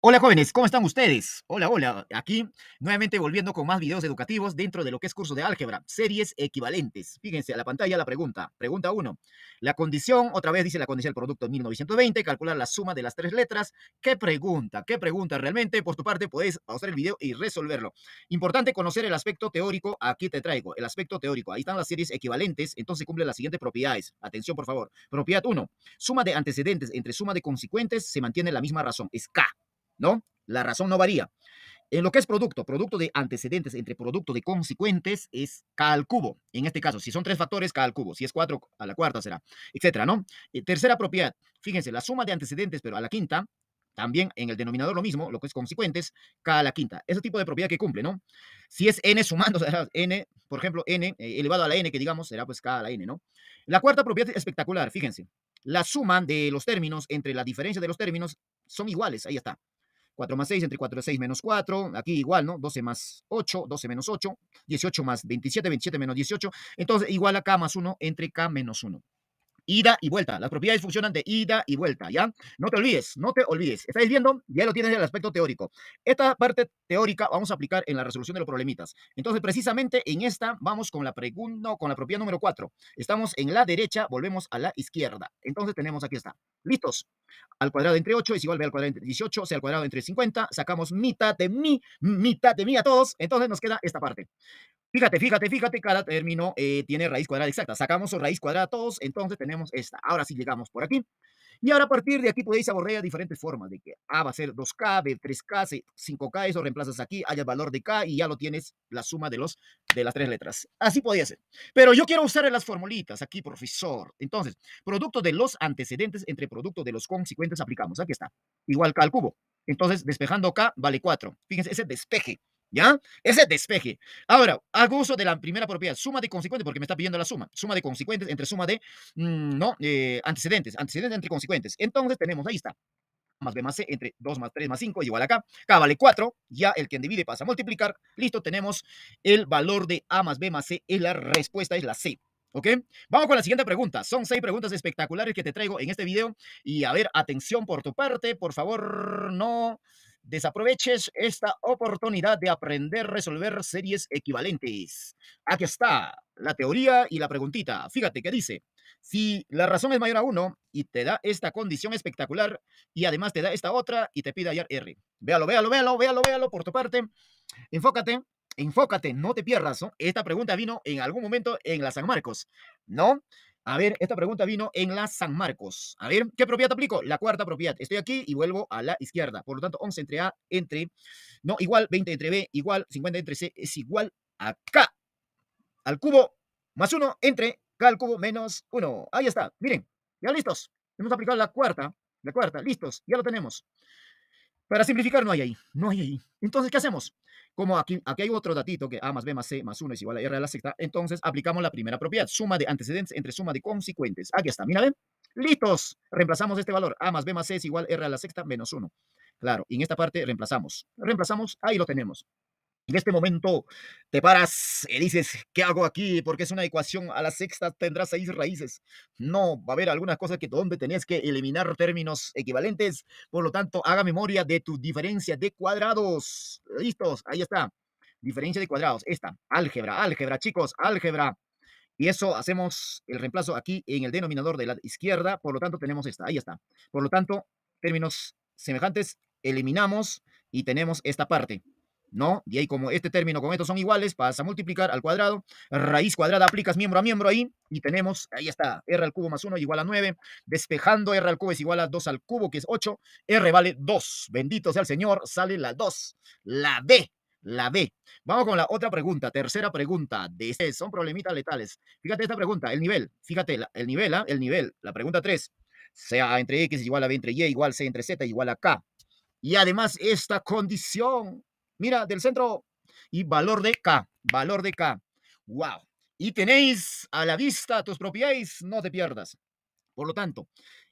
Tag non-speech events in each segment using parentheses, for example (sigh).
Hola jóvenes, ¿cómo están ustedes? Hola, hola, aquí nuevamente volviendo con más videos educativos dentro de lo que es curso de álgebra, series equivalentes. Fíjense, a la pantalla la pregunta, pregunta 1. La condición, otra vez dice la condición del producto 1920, calcular la suma de las tres letras. ¿Qué pregunta? ¿Qué pregunta realmente? Por tu parte puedes pausar el video y resolverlo. Importante conocer el aspecto teórico, aquí te traigo, el aspecto teórico. Ahí están las series equivalentes, entonces cumple las siguientes propiedades. Atención, por favor. Propiedad 1. Suma de antecedentes entre suma de consecuentes se mantiene la misma razón, es K. ¿no? La razón no varía. En lo que es producto, producto de antecedentes entre producto de consecuentes es K al cubo. En este caso, si son tres factores, K al cubo. Si es cuatro, a la cuarta será, etcétera, ¿no? Eh, tercera propiedad, fíjense, la suma de antecedentes, pero a la quinta, también en el denominador lo mismo, lo que es consecuentes, K a la quinta. Ese tipo de propiedad que cumple, ¿no? Si es N sumando, (laughs) será N, por ejemplo, N eh, elevado a la N, que digamos, será pues K a la N, ¿no? La cuarta propiedad espectacular, fíjense, la suma de los términos entre la diferencia de los términos son iguales, ahí está. 4 más 6, entre 4 y 6 menos 4, aquí igual, ¿no? 12 más 8, 12 menos 8, 18 más 27, 27 menos 18, entonces igual a k más 1 entre k menos 1 ida y vuelta. Las propiedades funcionan de ida y vuelta, ¿ya? No te olvides, no te olvides. ¿Estáis viendo? Ya lo tienes el aspecto teórico. Esta parte teórica vamos a aplicar en la resolución de los problemitas. Entonces, precisamente en esta vamos con la pregunta, con la propiedad número 4. Estamos en la derecha, volvemos a la izquierda. Entonces tenemos aquí está listos, al cuadrado entre 8 es igual b al cuadrado entre 18, sea al cuadrado entre 50, sacamos mitad de mi, mitad de mi a todos, entonces nos queda esta parte. Fíjate, fíjate, fíjate, cada término eh, tiene raíz cuadrada exacta. Sacamos su raíz cuadrada a todos, entonces tenemos esta. Ahora sí llegamos por aquí. Y ahora a partir de aquí podéis pues, abordar diferentes formas de que A va a ser 2K, B 3K, 5K, eso reemplazas aquí, haya el valor de K y ya lo tienes la suma de, los, de las tres letras. Así podía ser. Pero yo quiero usar las formulitas aquí, profesor. Entonces, producto de los antecedentes entre producto de los consecuentes aplicamos. Aquí está. Igual K al cubo. Entonces, despejando K vale 4. Fíjense, ese despeje ¿Ya? Ese despeje. Ahora, hago uso de la primera propiedad, suma de consecuentes, porque me está pidiendo la suma. Suma de consecuentes entre suma de, mm, ¿no? Eh, antecedentes, antecedentes entre consecuentes. Entonces tenemos, ahí está, más B más C entre 2 más 3 más 5 igual acá. Acá vale 4. Ya el que divide pasa a multiplicar. Listo, tenemos el valor de A más B más C. y la respuesta, es la C. ¿Ok? Vamos con la siguiente pregunta. Son seis preguntas espectaculares que te traigo en este video. Y a ver, atención por tu parte, por favor, no desaproveches esta oportunidad de aprender a resolver series equivalentes. Aquí está la teoría y la preguntita. Fíjate que dice, si la razón es mayor a 1 y te da esta condición espectacular y además te da esta otra y te pide hallar R. Véalo, véalo, véalo, véalo, véalo por tu parte. Enfócate, enfócate, no te pierdas. Esta pregunta vino en algún momento en la San Marcos, ¿no? A ver, esta pregunta vino en la San Marcos. A ver, ¿qué propiedad aplico? La cuarta propiedad. Estoy aquí y vuelvo a la izquierda. Por lo tanto, 11 entre A entre, no, igual 20 entre B, igual 50 entre C, es igual a K al cubo más 1 entre K al cubo menos 1. Ahí está. Miren, ya listos. Hemos aplicado la cuarta, la cuarta, listos, ya lo tenemos. Para simplificar, no hay ahí, no hay ahí. Entonces, ¿qué hacemos? Como aquí, aquí hay otro datito que A más B más C más 1 es igual a R a la sexta, entonces aplicamos la primera propiedad, suma de antecedentes entre suma de consecuentes. Aquí está, mira, ven. Listos. Reemplazamos este valor. A más B más C es igual a R a la sexta menos 1. Claro, y en esta parte reemplazamos. Reemplazamos, ahí lo tenemos. En este momento te paras y dices, ¿qué hago aquí? Porque es una ecuación, a la sexta tendrás seis raíces. No, va a haber algunas cosas que donde tenías que eliminar términos equivalentes. Por lo tanto, haga memoria de tu diferencia de cuadrados. Listos, ahí está. Diferencia de cuadrados, esta. Álgebra, álgebra, chicos, álgebra. Y eso hacemos el reemplazo aquí en el denominador de la izquierda. Por lo tanto, tenemos esta, ahí está. Por lo tanto, términos semejantes, eliminamos y tenemos esta parte. ¿no? y ahí como este término con estos son iguales, pasa a multiplicar al cuadrado, raíz cuadrada, aplicas miembro a miembro ahí y tenemos, ahí está, r al cubo más 1 igual a 9, despejando r al cubo es igual a 2 al cubo, que es 8, r vale 2, bendito sea el Señor, sale la 2, la B, La B. Vamos con la otra pregunta, tercera pregunta. De este, son problemitas letales. Fíjate esta pregunta, el nivel. Fíjate, el nivel, ah, el nivel. La pregunta 3. Sea entre X igual a B entre Y igual C entre Z igual a K. Y además esta condición Mira, del centro y valor de K, valor de K. ¡Wow! Y tenéis a la vista tus propiedades, no te pierdas. Por lo tanto,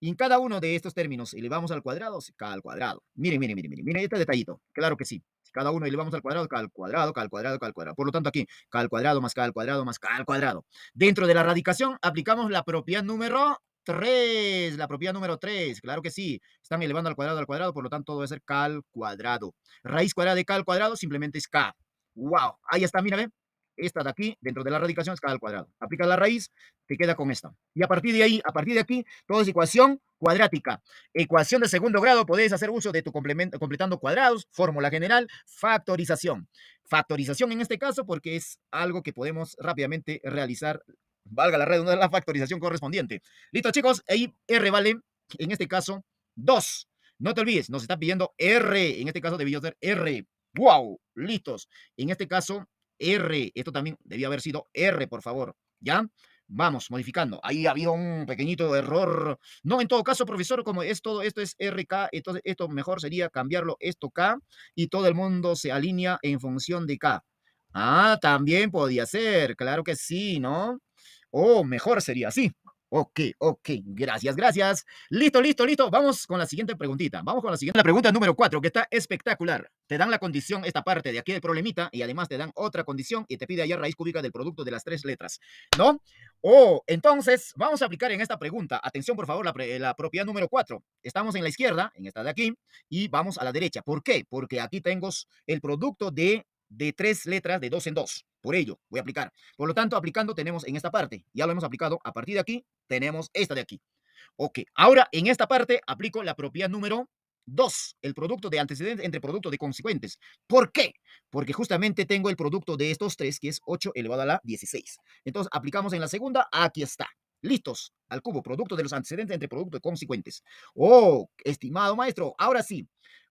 en cada uno de estos términos elevamos al cuadrado, K al cuadrado. Miren, miren, miren, miren, miren este detallito. Claro que sí. Cada uno elevamos al cuadrado, K al cuadrado, K al cuadrado, K al cuadrado. Por lo tanto, aquí, K al cuadrado más K al cuadrado más K al cuadrado. Dentro de la radicación aplicamos la propiedad número 3, la propiedad número 3, claro que sí, están elevando al cuadrado al cuadrado, por lo tanto todo va ser cal cuadrado. Raíz cuadrada de cal cuadrado simplemente es k. ¡Wow! Ahí está, mira, ve. Esta de aquí, dentro de la radicación, es k al cuadrado. Aplica la raíz, te queda con esta. Y a partir de ahí, a partir de aquí, todo es ecuación cuadrática. Ecuación de segundo grado, podéis hacer uso de tu complemento, completando cuadrados, fórmula general, factorización. Factorización en este caso porque es algo que podemos rápidamente realizar valga la red, la factorización correspondiente. Listo, chicos, ahí R vale, en este caso, 2. No te olvides, nos está pidiendo R, en este caso debió ser R. ¡Wow! Listos. En este caso, R. Esto también debía haber sido R, por favor. ¿Ya? Vamos, modificando. Ahí ha habido un pequeñito error. No, en todo caso, profesor, como es todo esto es RK, entonces esto mejor sería cambiarlo esto K y todo el mundo se alinea en función de K. Ah, también podía ser, claro que sí, ¿no? O mejor sería así. Ok, ok, gracias, gracias. Listo, listo, listo. Vamos con la siguiente preguntita. Vamos con la siguiente. La pregunta número cuatro, que está espectacular. Te dan la condición, esta parte de aquí del problemita, y además te dan otra condición y te pide hallar raíz cúbica del producto de las tres letras, ¿no? Oh, entonces vamos a aplicar en esta pregunta. Atención, por favor, la, la propiedad número cuatro. Estamos en la izquierda, en esta de aquí, y vamos a la derecha. ¿Por qué? Porque aquí tengo el producto de, de tres letras de dos en dos. Por ello, voy a aplicar. Por lo tanto, aplicando tenemos en esta parte. Ya lo hemos aplicado. A partir de aquí, tenemos esta de aquí. Ok, ahora en esta parte aplico la propiedad número 2, el producto de antecedentes entre producto de consecuentes. ¿Por qué? Porque justamente tengo el producto de estos tres, que es 8 elevado a la 16. Entonces, aplicamos en la segunda. Aquí está. Listos, al cubo, producto de los antecedentes entre producto de consecuentes. Oh, estimado maestro, ahora sí,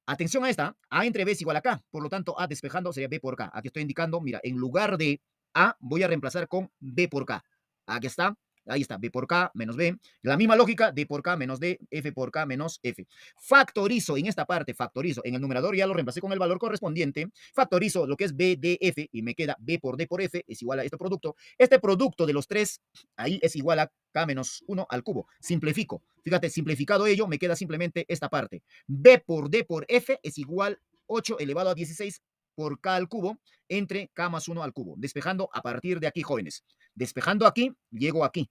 Atención a esta, A entre B es igual a K, por lo tanto A despejando sería B por K. Aquí estoy indicando, mira, en lugar de A voy a reemplazar con B por K. Aquí está, Ahí está, b por k menos b. La misma lógica, d por k menos d, f por k menos f. Factorizo en esta parte, factorizo. En el numerador ya lo reemplacé con el valor correspondiente. Factorizo lo que es b, de f y me queda b por d por f es igual a este producto. Este producto de los tres, ahí es igual a k menos 1 al cubo. Simplifico. Fíjate, simplificado ello, me queda simplemente esta parte. b por d por f es igual 8 elevado a 16 por k al cubo entre k más 1 al cubo. Despejando a partir de aquí, jóvenes. Despejando aquí, llego aquí.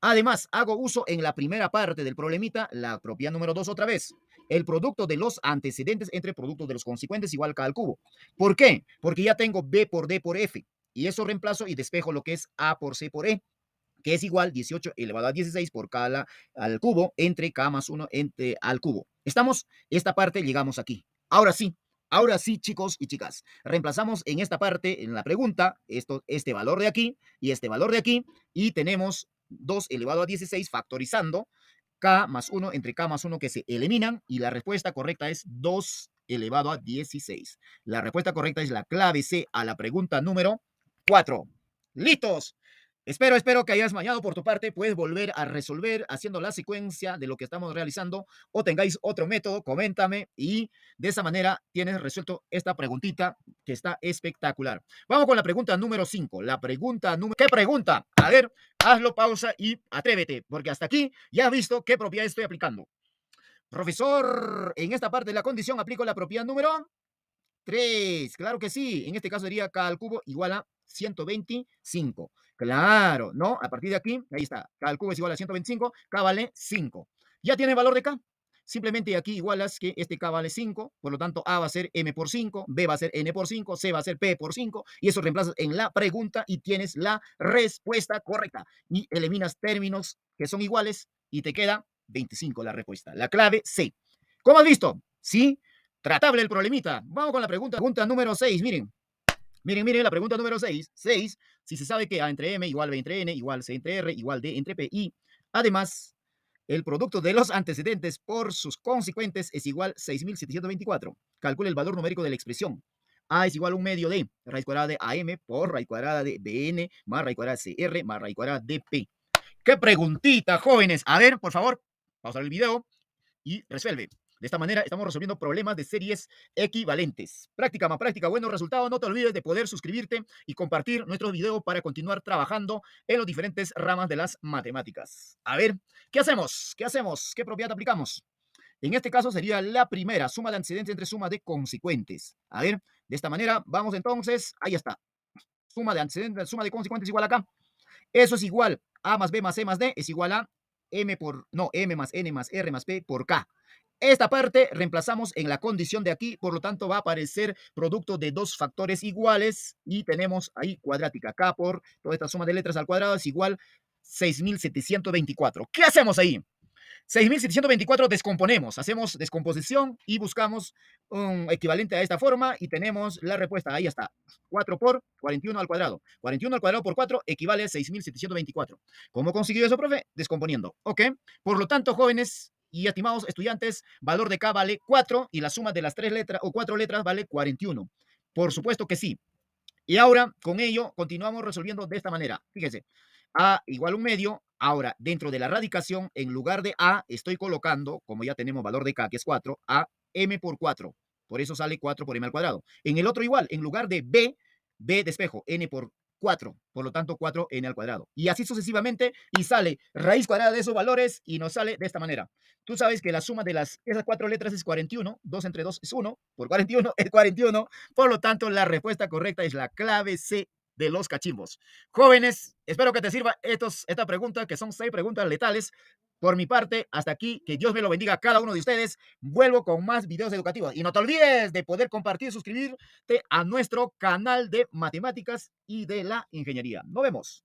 Además, hago uso en la primera parte del problemita, la propiedad número 2 otra vez, el producto de los antecedentes entre producto de los consecuentes igual k al cubo. ¿Por qué? Porque ya tengo B por D por F y eso reemplazo y despejo lo que es A por C por E que es igual 18 elevado a 16 por k al, cubo entre k más 1 entre al cubo. ¿Estamos? Esta parte llegamos aquí. Ahora sí, Ahora sí, chicos y chicas, reemplazamos en esta parte, en la pregunta, esto, este valor de aquí y este valor de aquí, y tenemos 2 elevado a 16 factorizando k más 1 entre k más 1 que se eliminan y la respuesta correcta es 2 elevado a 16. La respuesta correcta es la clave C a la pregunta número 4. ¡Listos! Espero, espero que hayas mañado por tu parte, puedes volver a resolver haciendo la secuencia de lo que estamos realizando o tengáis otro método, coméntame y de esa manera tienes resuelto esta preguntita que está espectacular. Vamos con la pregunta número 5, la pregunta número... ¿Qué pregunta? A ver, hazlo pausa y atrévete, porque hasta aquí ya has visto qué propiedad estoy aplicando. Profesor, en esta parte de la condición aplico la propiedad número 3. Claro que sí, en este caso sería k al cubo igual a 125. Claro, ¿no? A partir de aquí, ahí está. K cubo es igual a 125, K vale 5. Ya tiene valor de K. Simplemente aquí igualas que este K vale 5, por lo tanto A va a ser M por 5, B va a ser N por 5, C va a ser P por 5, y eso reemplazas en la pregunta y tienes la respuesta correcta. Y eliminas términos que son iguales y te queda 25 la respuesta. La clave C. ¿Cómo has visto? Sí, tratable el problemita. Vamos con la pregunta, pregunta número 6, miren. Miren, miren la pregunta número 6. 6. Si se sabe que A entre M igual B entre N igual C entre R igual D entre P y además el producto de los antecedentes por sus consecuentes es igual 6.724. calcule el valor numérico de la expresión. A es igual a un medio de raíz cuadrada de AM por raíz cuadrada de BN más raíz cuadrada de CR más raíz cuadrada de P. ¡Qué preguntita, jóvenes! A ver, por favor, pausar el video y resuelve. De esta manera estamos resolviendo problemas de series equivalentes. Práctica más práctica, buenos resultados. No te olvides de poder suscribirte y compartir nuestro video para continuar trabajando en los diferentes ramas de las matemáticas. A ver, ¿qué hacemos? ¿Qué hacemos? ¿Qué propiedad aplicamos? En este caso sería la primera, suma de antecedentes entre suma de consecuentes. A ver, de esta manera vamos entonces, ahí está. Suma de antecedentes, suma de consecuentes igual a acá. Eso es igual a más b más c más d es igual a m por, no, m más n más r más p por k. Esta parte reemplazamos en la condición de aquí, por lo tanto va a aparecer producto de dos factores iguales y tenemos ahí cuadrática K por toda esta suma de letras al cuadrado es igual 6724. ¿Qué hacemos ahí? 6724 descomponemos, hacemos descomposición y buscamos un equivalente a esta forma y tenemos la respuesta. Ahí está, 4 por 41 al cuadrado. 41 al cuadrado por 4 equivale a 6724. ¿Cómo consiguió eso, profe? Descomponiendo. Ok, por lo tanto, jóvenes, y estimados estudiantes, valor de K vale 4 y la suma de las tres letras o cuatro letras vale 41. Por supuesto que sí. Y ahora, con ello, continuamos resolviendo de esta manera. Fíjense, A igual un medio. Ahora, dentro de la radicación, en lugar de A, estoy colocando, como ya tenemos valor de K, que es 4, A M por 4. Por eso sale 4 por M al cuadrado. En el otro igual, en lugar de B, B despejo, N por 4. Por lo tanto, 4n al cuadrado. Y así sucesivamente, y sale raíz cuadrada de esos valores y nos sale de esta manera. Tú sabes que la suma de las, esas cuatro letras es 41, 2 entre 2 es 1, por 41 es 41. Por lo tanto, la respuesta correcta es la clave C de los cachimbos. Jóvenes, espero que te sirva estos, esta pregunta, que son seis preguntas letales por mi parte, hasta aquí, que Dios me lo bendiga a cada uno de ustedes. Vuelvo con más videos educativos. Y no te olvides de poder compartir, y suscribirte a nuestro canal de matemáticas y de la ingeniería. Nos vemos.